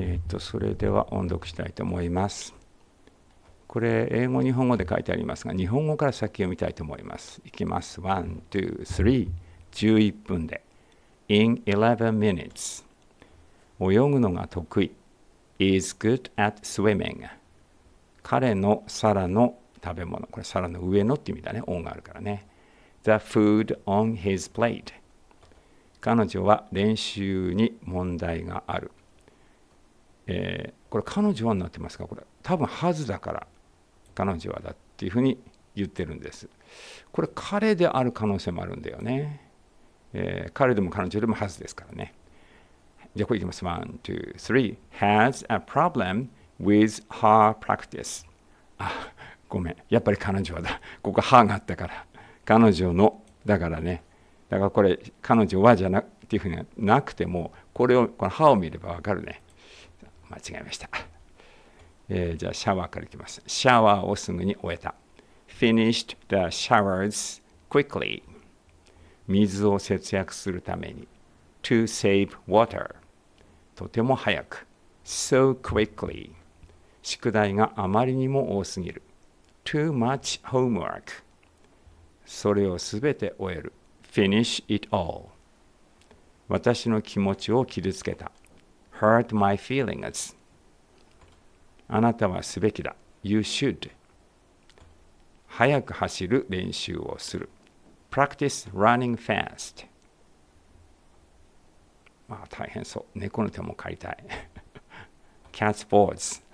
えっ、ー、とそれでは音読したいと思います。これ英語日本語で書いてありますが日本語から先読みたいと思います。いきます。1、2、3、11分で。In 11 minutes 泳ぐのが得意。is good at swimming 彼の皿の食べ物。これ皿の上のって意味だね。音があるからね。The food on his plate 彼女は練習に問題がある。えー、これ彼女はになってますかこれ多分はずだから彼女はだっていうふうに言ってるんですこれ彼である可能性もあるんだよね、えー、彼でも彼女でもはずですからねじゃあこれいきます123 has a problem with her practice あごめんやっぱり彼女はだここはがあったから彼女のだからねだからこれ彼女はじゃなくていうふうになくてもこれをこの歯を見ればわかるね間違えました。えー、じゃあ、シャワーからいきます。シャワーをすぐに終えた。finished the showers quickly. 水を節約するために。to save water. とても早く。so quickly. 宿題があまりにも多すぎる。too much homework. それをすべて終える。finish it all. 私の気持ちを傷つけた。hurt my feelings あなたはすべきだ You should 速く走る練習をする Practice running fast まあ大変そう猫の手も借りたい Cat's paws